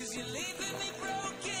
Cause you're leaving me broken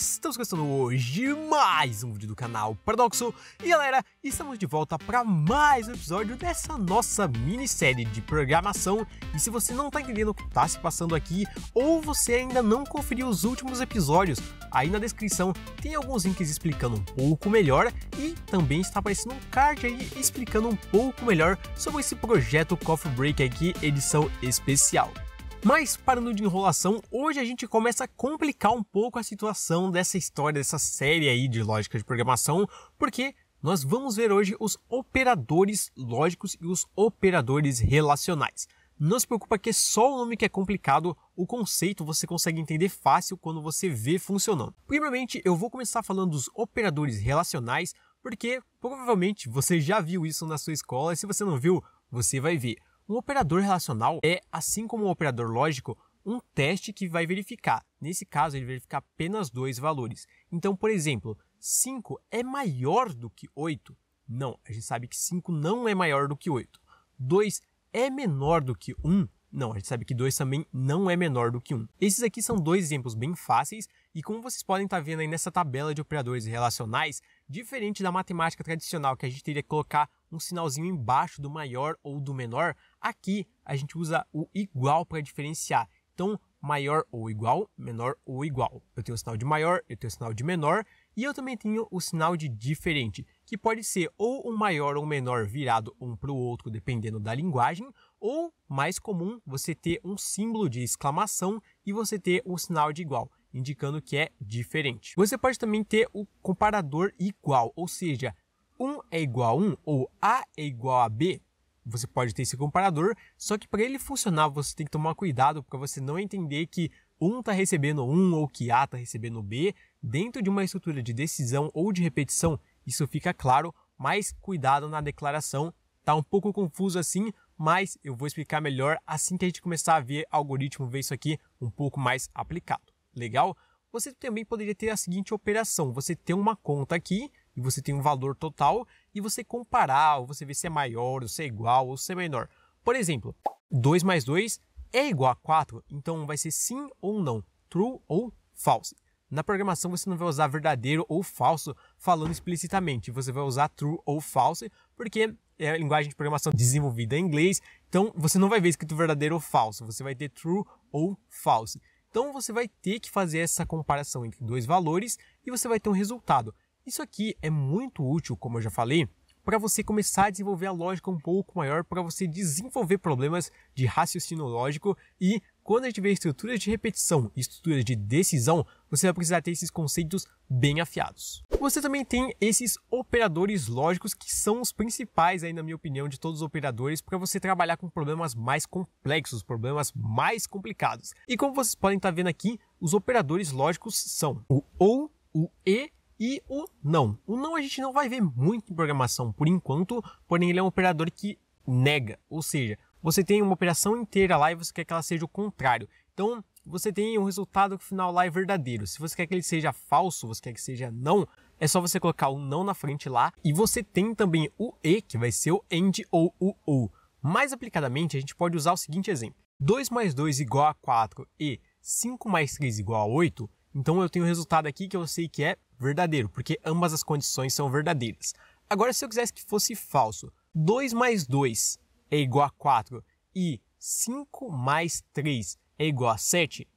Estamos começando hoje mais um vídeo do canal Paradoxo E galera, estamos de volta para mais um episódio dessa nossa minissérie de programação E se você não está entendendo o que está se passando aqui Ou você ainda não conferiu os últimos episódios Aí na descrição tem alguns links explicando um pouco melhor E também está aparecendo um card aí explicando um pouco melhor Sobre esse projeto Coffee Break aqui, edição especial mas parando de enrolação, hoje a gente começa a complicar um pouco a situação dessa história, dessa série aí de lógica de programação, porque nós vamos ver hoje os operadores lógicos e os operadores relacionais. Não se preocupa que é só o nome que é complicado, o conceito você consegue entender fácil quando você vê funcionando. Primeiramente, eu vou começar falando dos operadores relacionais, porque provavelmente você já viu isso na sua escola e se você não viu, você vai ver. Um operador relacional é, assim como um operador lógico, um teste que vai verificar. Nesse caso, ele verifica apenas dois valores. Então, por exemplo, 5 é maior do que 8? Não, a gente sabe que 5 não é maior do que 8. 2 é menor do que 1? Não, a gente sabe que 2 também não é menor do que 1. Esses aqui são dois exemplos bem fáceis e como vocês podem estar tá vendo aí nessa tabela de operadores relacionais, diferente da matemática tradicional que a gente teria que colocar um sinalzinho embaixo do maior ou do menor, aqui a gente usa o igual para diferenciar. Então, maior ou igual, menor ou igual. Eu tenho o sinal de maior, eu tenho o sinal de menor e eu também tenho o sinal de diferente, que pode ser ou um maior ou um menor virado um para o outro, dependendo da linguagem, ou, mais comum, você ter um símbolo de exclamação e você ter um sinal de igual, indicando que é diferente. Você pode também ter o comparador igual, ou seja, 1 é igual a 1 ou A é igual a B, você pode ter esse comparador, só que para ele funcionar você tem que tomar cuidado para você não entender que 1 está recebendo 1 ou que A está recebendo B. Dentro de uma estrutura de decisão ou de repetição, isso fica claro, mas cuidado na declaração. Tá um pouco confuso assim, mas eu vou explicar melhor assim que a gente começar a ver algoritmo ver isso aqui um pouco mais aplicado. Legal? Você também poderia ter a seguinte operação: você tem uma conta aqui e você tem um valor total e você comparar, ou você ver se é maior, ou se é igual, ou se é menor. Por exemplo, 2 mais 2 é igual a 4, então vai ser sim ou não, true ou false. Na programação você não vai usar verdadeiro ou falso falando explicitamente, você vai usar true ou false, porque é a linguagem de programação desenvolvida em inglês, então você não vai ver escrito verdadeiro ou falso, você vai ter true ou false. Então você vai ter que fazer essa comparação entre dois valores e você vai ter um resultado. Isso aqui é muito útil, como eu já falei, para você começar a desenvolver a lógica um pouco maior, para você desenvolver problemas de raciocínio lógico e quando a gente vê estruturas de repetição e estruturas de decisão, você vai precisar ter esses conceitos bem afiados. Você também tem esses operadores lógicos que são os principais aí na minha opinião de todos os operadores para você trabalhar com problemas mais complexos, problemas mais complicados. E como vocês podem estar tá vendo aqui, os operadores lógicos são o OU, o E e o não. O não a gente não vai ver muito em programação por enquanto, porém ele é um operador que nega, ou seja, você tem uma operação inteira lá e você quer que ela seja o contrário. Então, você tem um resultado final lá é verdadeiro. Se você quer que ele seja falso, você quer que seja não, é só você colocar o não na frente lá. E você tem também o e, que vai ser o and ou o ou. Mais aplicadamente, a gente pode usar o seguinte exemplo. 2 mais 2 igual a 4 e 5 mais 3 igual a 8. Então, eu tenho o resultado aqui que eu sei que é verdadeiro, porque ambas as condições são verdadeiras. Agora, se eu quisesse que fosse falso, 2 mais 2 é igual a 4 e 5 mais 3 é igual a 7,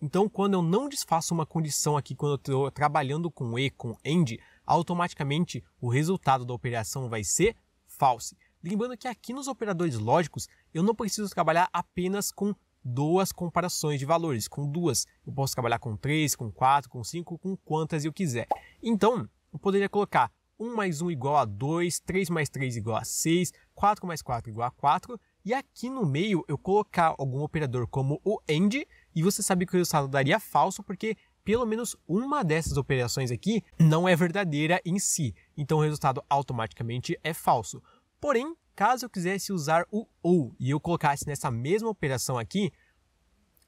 então quando eu não desfaço uma condição aqui, quando eu estou trabalhando com E, com AND, automaticamente o resultado da operação vai ser false. Lembrando que aqui nos operadores lógicos, eu não preciso trabalhar apenas com duas comparações de valores. Com duas, eu posso trabalhar com três, com quatro, com cinco, com quantas eu quiser. Então, eu poderia colocar 1 mais 1 igual a 2, 3 mais 3 igual a 6, 4 mais 4 igual a 4, e aqui no meio eu colocar algum operador como o AND, e você sabe que o resultado daria falso, porque pelo menos uma dessas operações aqui não é verdadeira em si, então o resultado automaticamente é falso. Porém, Caso eu quisesse usar o ou e eu colocasse nessa mesma operação aqui,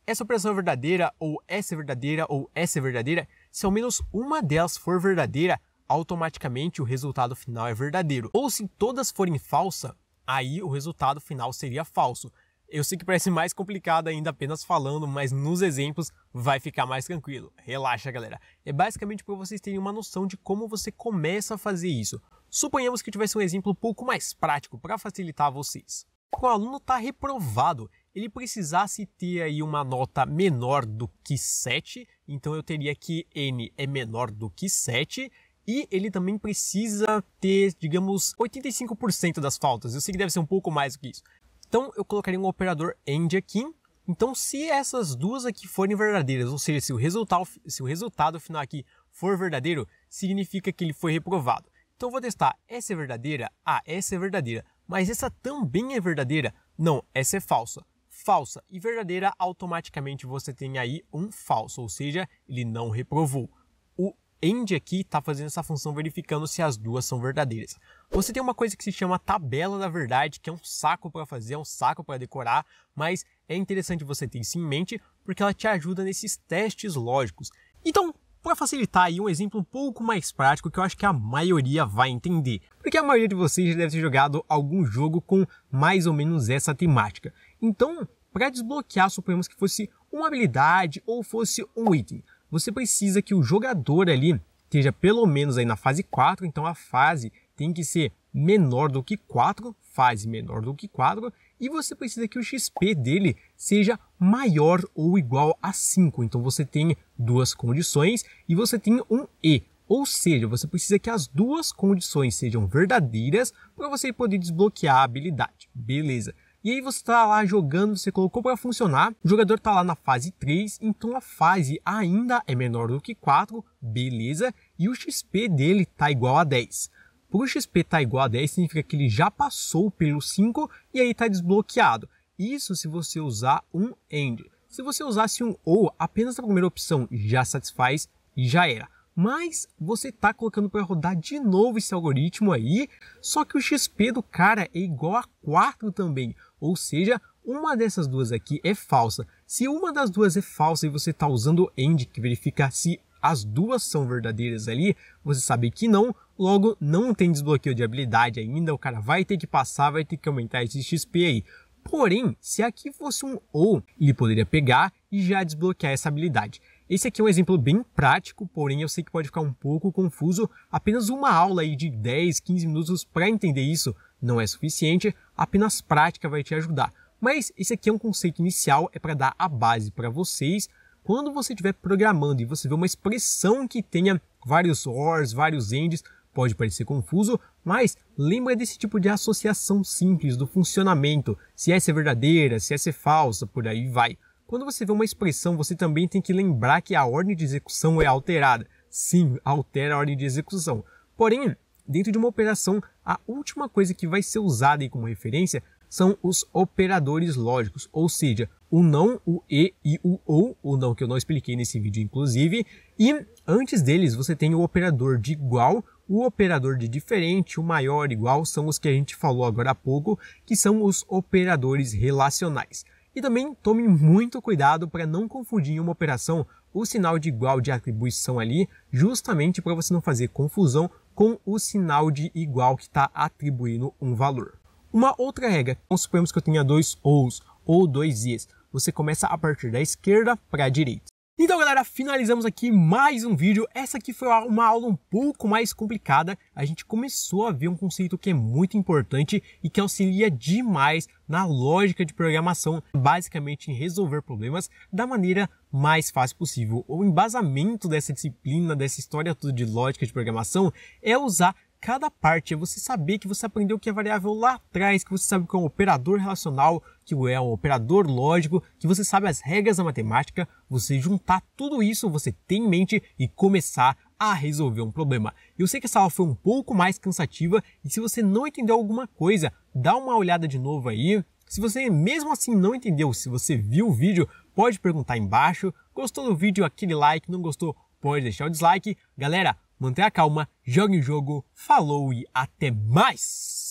essa operação é verdadeira, ou essa é verdadeira, ou essa é verdadeira, se ao menos uma delas for verdadeira, automaticamente o resultado final é verdadeiro. Ou se todas forem falsa, aí o resultado final seria falso. Eu sei que parece mais complicado ainda apenas falando, mas nos exemplos vai ficar mais tranquilo. Relaxa, galera. É basicamente para vocês terem uma noção de como você começa a fazer isso. Suponhamos que tivesse um exemplo um pouco mais prático para facilitar vocês. Quando o aluno está reprovado, ele precisasse ter aí uma nota menor do que 7, então eu teria que n é menor do que 7, e ele também precisa ter, digamos, 85% das faltas. Eu sei que deve ser um pouco mais do que isso. Então eu colocaria um operador AND aqui. Então se essas duas aqui forem verdadeiras, ou seja, se o resultado, se o resultado final aqui for verdadeiro, significa que ele foi reprovado. Então vou testar. Essa é verdadeira? Ah, essa é verdadeira. Mas essa também é verdadeira? Não, essa é falsa. Falsa e verdadeira, automaticamente você tem aí um falso, ou seja, ele não reprovou. O end aqui está fazendo essa função verificando se as duas são verdadeiras. Você tem uma coisa que se chama tabela da verdade, que é um saco para fazer, é um saco para decorar, mas é interessante você ter isso em mente porque ela te ajuda nesses testes lógicos. Então, para facilitar aí um exemplo um pouco mais prático que eu acho que a maioria vai entender, porque a maioria de vocês já deve ter jogado algum jogo com mais ou menos essa temática. Então, para desbloquear, suponhamos que fosse uma habilidade ou fosse um item, você precisa que o jogador ali esteja pelo menos aí na fase 4, então a fase tem que ser menor do que 4, fase menor do que 4, e você precisa que o XP dele seja maior ou igual a 5. Então você tem duas condições e você tem um E, ou seja, você precisa que as duas condições sejam verdadeiras para você poder desbloquear a habilidade. Beleza. E aí você está lá jogando, você colocou para funcionar, o jogador está lá na fase 3, então a fase ainda é menor do que 4, beleza, e o XP dele está igual a 10 o XP está igual a 10, significa que ele já passou pelo 5 e aí está desbloqueado. Isso se você usar um AND. Se você usasse um OU, apenas a primeira opção já satisfaz e já era. Mas você está colocando para rodar de novo esse algoritmo aí, só que o XP do cara é igual a 4 também. Ou seja, uma dessas duas aqui é falsa. Se uma das duas é falsa e você está usando o AND, que verifica se as duas são verdadeiras ali, você sabe que não, logo não tem desbloqueio de habilidade ainda, o cara vai ter que passar, vai ter que aumentar esse XP aí. Porém, se aqui fosse um ou, ele poderia pegar e já desbloquear essa habilidade. Esse aqui é um exemplo bem prático, porém eu sei que pode ficar um pouco confuso. Apenas uma aula aí de 10, 15 minutos para entender isso não é suficiente, apenas prática vai te ajudar. Mas esse aqui é um conceito inicial, é para dar a base para vocês quando você estiver programando e você vê uma expressão que tenha vários ors, vários ends, pode parecer confuso, mas lembra desse tipo de associação simples do funcionamento, se essa é verdadeira, se essa é falsa, por aí vai. Quando você vê uma expressão, você também tem que lembrar que a ordem de execução é alterada. Sim, altera a ordem de execução. Porém, dentro de uma operação, a última coisa que vai ser usada como referência são os operadores lógicos, ou seja, o não, o e e o ou, o não que eu não expliquei nesse vídeo inclusive, e antes deles você tem o operador de igual, o operador de diferente, o maior, igual, são os que a gente falou agora há pouco, que são os operadores relacionais. E também tome muito cuidado para não confundir em uma operação o sinal de igual de atribuição ali, justamente para você não fazer confusão com o sinal de igual que está atribuindo um valor. Uma outra regra, então, suponhamos que eu tenha dois OUs ou dois IS você começa a partir da esquerda para a direita. Então galera, finalizamos aqui mais um vídeo, essa aqui foi uma aula um pouco mais complicada, a gente começou a ver um conceito que é muito importante e que auxilia demais na lógica de programação, basicamente em resolver problemas da maneira mais fácil possível. O embasamento dessa disciplina, dessa história toda de lógica de programação, é usar cada parte, é você saber que você aprendeu que é variável lá atrás, que você sabe que é um operador relacional, que é um operador lógico, que você sabe as regras da matemática, você juntar tudo isso, você tem em mente e começar a resolver um problema. Eu sei que essa aula foi um pouco mais cansativa e se você não entendeu alguma coisa, dá uma olhada de novo aí. Se você mesmo assim não entendeu, se você viu o vídeo, pode perguntar embaixo. Gostou do vídeo? Aquele like. Não gostou? Pode deixar o dislike. Galera, mantenha a calma, jogue o jogo, falou e até mais!